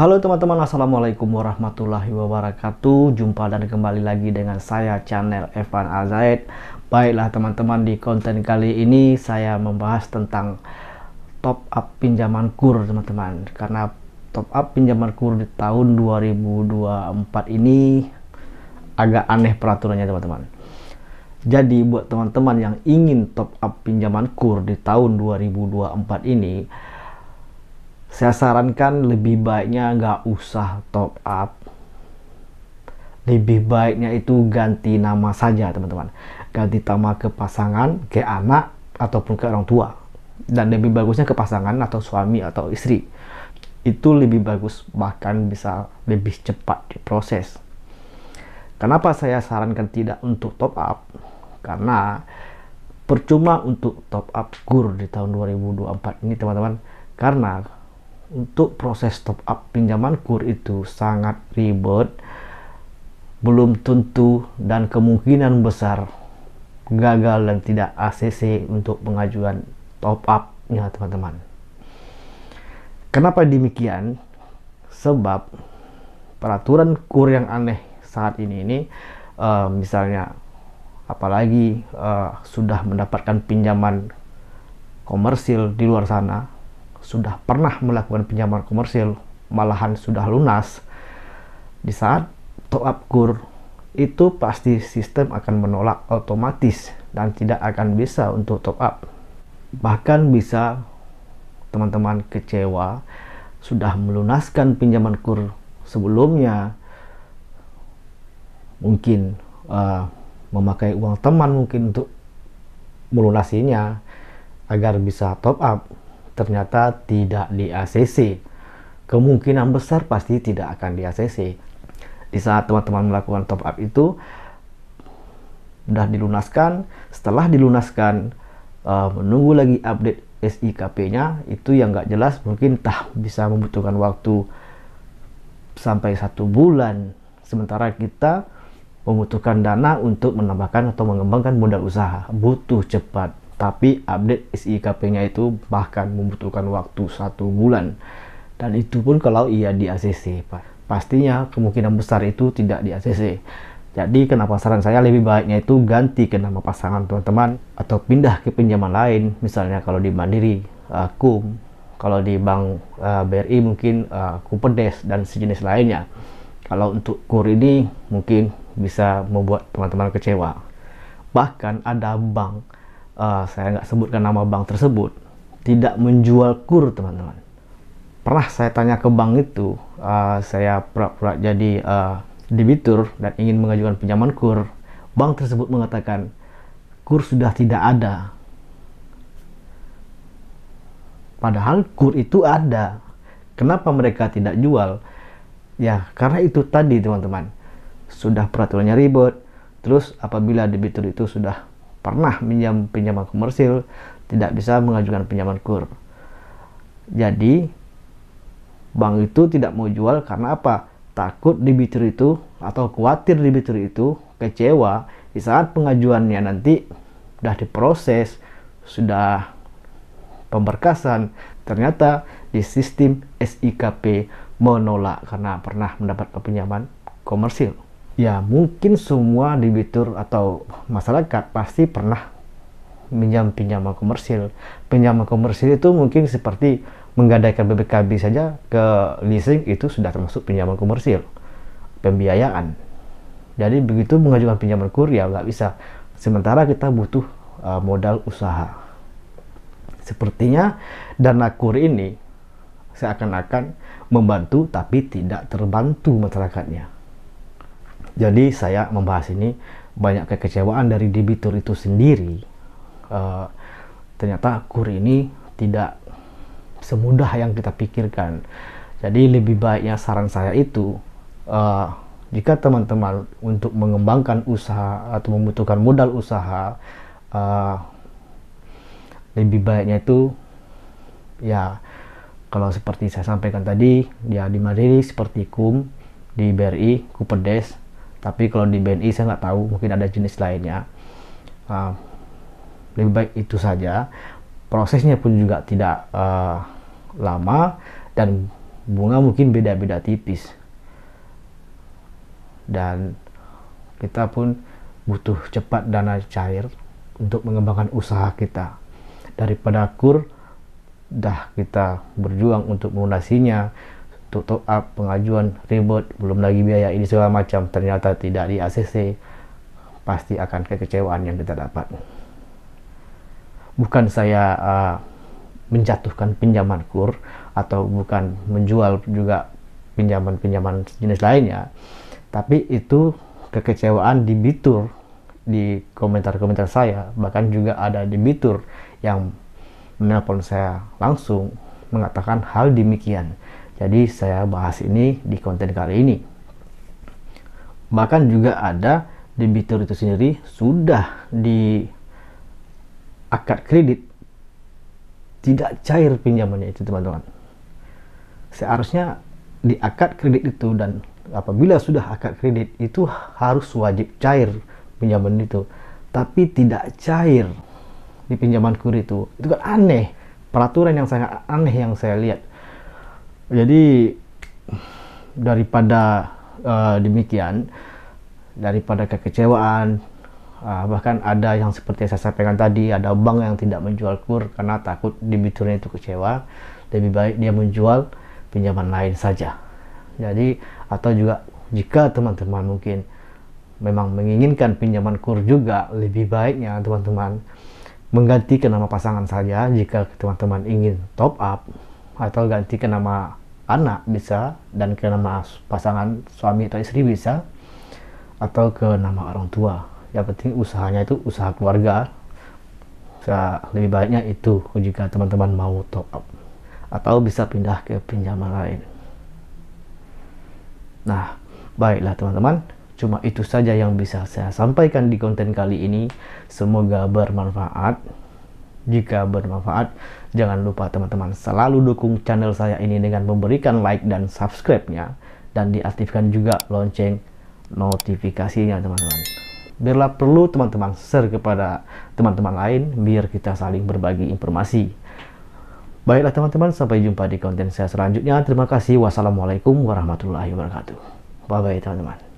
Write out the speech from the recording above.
Halo teman-teman, Assalamualaikum warahmatullahi wabarakatuh Jumpa dan kembali lagi dengan saya channel Evan Azaid Baiklah teman-teman, di konten kali ini saya membahas tentang top up pinjaman kur teman-teman Karena top up pinjaman kur di tahun 2024 ini agak aneh peraturannya teman-teman jadi buat teman-teman yang ingin top up pinjaman kur di tahun 2024 ini saya sarankan lebih baiknya nggak usah top up lebih baiknya itu ganti nama saja teman-teman ganti nama ke pasangan ke anak ataupun ke orang tua dan lebih bagusnya ke pasangan atau suami atau istri itu lebih bagus bahkan bisa lebih cepat diproses kenapa saya sarankan tidak untuk top up karena percuma untuk top up GUR di tahun 2024 ini teman-teman karena untuk proses top up pinjaman kur itu sangat ribet belum tentu dan kemungkinan besar gagal dan tidak ACC untuk pengajuan top up ya teman-teman kenapa demikian sebab peraturan kur yang aneh saat ini ini uh, misalnya apalagi uh, sudah mendapatkan pinjaman komersil di luar sana sudah pernah melakukan pinjaman komersil, malahan sudah lunas, di saat top up kur itu pasti sistem akan menolak otomatis dan tidak akan bisa untuk top up. Bahkan bisa teman-teman kecewa sudah melunaskan pinjaman kur sebelumnya mungkin uh, memakai uang teman mungkin untuk melunasinya agar bisa top up ternyata tidak di ACC. Kemungkinan besar pasti tidak akan di ACC. Di saat teman-teman melakukan top up itu sudah dilunaskan, setelah dilunaskan eh, menunggu lagi update SIKP-nya itu yang nggak jelas mungkin tak bisa membutuhkan waktu sampai satu bulan sementara kita membutuhkan dana untuk menambahkan atau mengembangkan modal usaha butuh cepat tapi update SIKP-nya itu bahkan membutuhkan waktu satu bulan dan itu pun kalau ia di ACC pastinya kemungkinan besar itu tidak di ACC jadi kenapa saran saya lebih baiknya itu ganti ke nama pasangan teman-teman atau pindah ke pinjaman lain misalnya kalau di Mandiri, uh, KUM, kalau di Bank uh, eh, BRI mungkin uh, Kupedes dan sejenis lainnya kalau untuk KUR ini mungkin bisa membuat teman-teman kecewa bahkan ada bank uh, saya nggak sebutkan nama bank tersebut tidak menjual kur teman-teman pernah saya tanya ke bank itu uh, saya pura-pura jadi uh, debitur dan ingin mengajukan pinjaman kur bank tersebut mengatakan kur sudah tidak ada padahal kur itu ada kenapa mereka tidak jual ya karena itu tadi teman-teman sudah peraturannya ribet terus apabila debitur itu sudah pernah pinjam pinjaman komersil tidak bisa mengajukan pinjaman kur. Jadi bank itu tidak mau jual karena apa? Takut debitur itu atau khawatir debitur itu kecewa di saat pengajuannya nanti sudah diproses, sudah pemberkasan, ternyata di sistem SIKP menolak karena pernah mendapat pinjaman komersil ya mungkin semua debitur atau masyarakat pasti pernah pinjam pinjaman komersil. Pinjaman komersil itu mungkin seperti menggadaikan BBKB saja ke leasing itu sudah termasuk pinjaman komersil, pembiayaan. Jadi begitu mengajukan pinjaman kur ya nggak bisa. Sementara kita butuh uh, modal usaha. Sepertinya dana kur ini seakan-akan membantu tapi tidak terbantu masyarakatnya. Jadi saya membahas ini banyak kekecewaan dari debitur itu sendiri. Uh, ternyata kur ini tidak semudah yang kita pikirkan. Jadi lebih baiknya saran saya itu uh, jika teman-teman untuk mengembangkan usaha atau membutuhkan modal usaha uh, lebih baiknya itu ya kalau seperti saya sampaikan tadi ya di Mandiri seperti KUM di BRI Kupedes tapi kalau di BNI saya nggak tahu mungkin ada jenis lainnya uh, lebih baik itu saja prosesnya pun juga tidak uh, lama dan bunga mungkin beda-beda tipis dan kita pun butuh cepat dana cair untuk mengembangkan usaha kita daripada kur dah kita berjuang untuk melunasinya top up pengajuan ribet belum lagi biaya ini segala macam ternyata tidak di ACC pasti akan kekecewaan yang kita dapat bukan saya uh, menjatuhkan pinjaman kur atau bukan menjual juga pinjaman-pinjaman jenis lainnya tapi itu kekecewaan di bitur di komentar-komentar saya bahkan juga ada di bitur yang menelpon saya langsung mengatakan hal demikian jadi saya bahas ini di konten kali ini. Bahkan juga ada debitur itu sendiri sudah di akad kredit tidak cair pinjamannya itu teman-teman. Seharusnya di akad kredit itu dan apabila sudah akad kredit itu harus wajib cair pinjaman itu. Tapi tidak cair di pinjaman kur itu. Itu kan aneh. Peraturan yang sangat aneh yang saya lihat jadi daripada uh, demikian daripada kekecewaan uh, bahkan ada yang seperti yang saya sampaikan tadi ada bank yang tidak menjual kur karena takut debiturnya itu kecewa lebih baik dia menjual pinjaman lain saja jadi atau juga jika teman-teman mungkin memang menginginkan pinjaman kur juga lebih baiknya teman-teman mengganti ke nama pasangan saja jika teman-teman ingin top up atau ganti ke nama anak bisa dan ke nama pasangan suami atau istri bisa atau ke nama orang tua yang penting usahanya itu usaha keluarga bisa lebih baiknya itu jika teman-teman mau top up atau bisa pindah ke pinjaman lain nah baiklah teman-teman cuma itu saja yang bisa saya sampaikan di konten kali ini semoga bermanfaat jika bermanfaat, jangan lupa teman-teman selalu dukung channel saya ini dengan memberikan like dan subscribe-nya. Dan diaktifkan juga lonceng notifikasinya teman-teman. Biarlah perlu teman-teman share kepada teman-teman lain biar kita saling berbagi informasi. Baiklah teman-teman, sampai jumpa di konten saya selanjutnya. Terima kasih. Wassalamualaikum warahmatullahi wabarakatuh. Bye-bye teman-teman.